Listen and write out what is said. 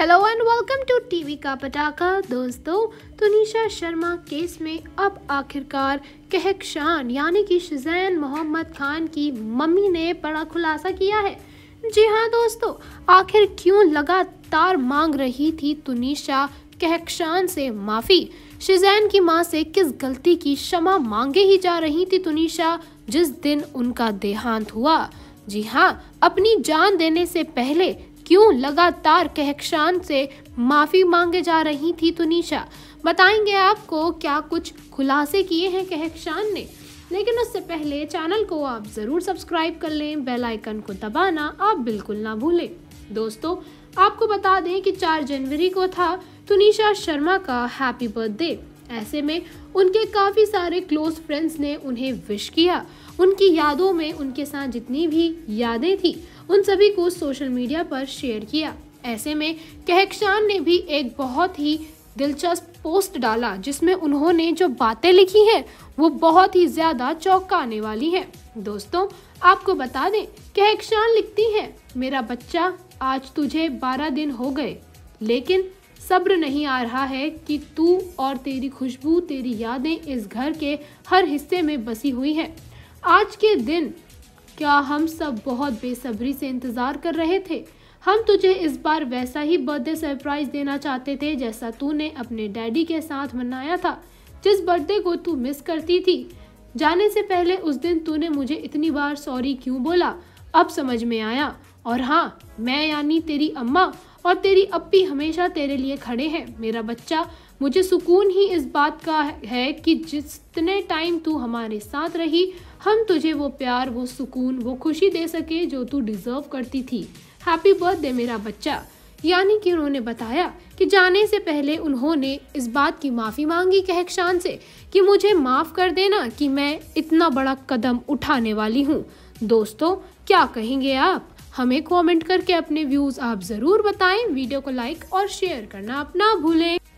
hello and welcome to TV का पटाखा दोस्तों तुनिशा शर्मा केस में अब आखिरकार कहक शान यानी कि शुजैन मोहम्मद खान की मम्मी ने बड़ा खुलासा किया है जी हाँ दोस्तों आखिर क्यों लगातार मांग रही थी तुनिशा कहकशान से माफ़ी शिजैन की माँ से किस गलती की क्षमा मांगे ही जा रही थी तुनिशा जिस दिन उनका देहांत हुआ जी हाँ अपनी जान देने से पहले क्यों लगातार कहकशान से माफ़ी मांगे जा रही थी तुनिशा बताएंगे आपको क्या कुछ खुलासे किए हैं कहकशान ने लेकिन उससे पहले चैनल को आप ज़रूर सब्सक्राइब कर लें बेल आइकन को दबाना आप बिल्कुल ना भूलें दोस्तों आपको बता दें कि 4 जनवरी को था तुनिशा शर्मा का हैप्पी बर्थडे ऐसे में उनके काफ़ी सारे क्लोज फ्रेंड्स ने उन्हें विश किया उनकी यादों में उनके साथ जितनी भी यादें थी उन सभी को सोशल मीडिया पर शेयर किया ऐसे में कहकशान ने भी एक बहुत ही दिलचस्प पोस्ट डाला जिसमें उन्होंने जो बातें लिखी हैं वो बहुत ही ज़्यादा चौंकाने वाली हैं दोस्तों आपको बता दें कहकशान लिखती हैं मेरा बच्चा आज तुझे बारह दिन हो गए लेकिन सब्र नहीं आ रहा है कि तू और तेरी खुशबू तेरी यादें इस घर के हर हिस्से में बसी हुई हैं आज के दिन क्या हम सब बहुत बेसब्री से इंतज़ार कर रहे थे हम तुझे इस बार वैसा ही बर्थडे सरप्राइज देना चाहते थे जैसा तूने अपने डैडी के साथ मनाया था जिस बर्थडे को तू मिस करती थी जाने से पहले उस दिन तूने मुझे इतनी बार सॉरी क्यों बोला अब समझ में आया और हाँ मैं यानी तेरी अम्मा और तेरी अप्पी हमेशा तेरे लिए खड़े हैं मेरा बच्चा मुझे सुकून ही इस बात का है कि जितने टाइम तू हमारे साथ रही हम तुझे वो प्यार वो सुकून वो खुशी दे सके जो तू डिज़र्व करती थी हैप्पी बर्थडे मेरा बच्चा यानी कि उन्होंने बताया कि जाने से पहले उन्होंने इस बात की माफ़ी मांगी कहकशान से कि मुझे माफ़ कर देना कि मैं इतना बड़ा कदम उठाने वाली हूँ दोस्तों क्या कहेंगे आप हमें कमेंट करके अपने व्यूज़ आप ज़रूर बताएं वीडियो को लाइक और शेयर करना आप ना भूलें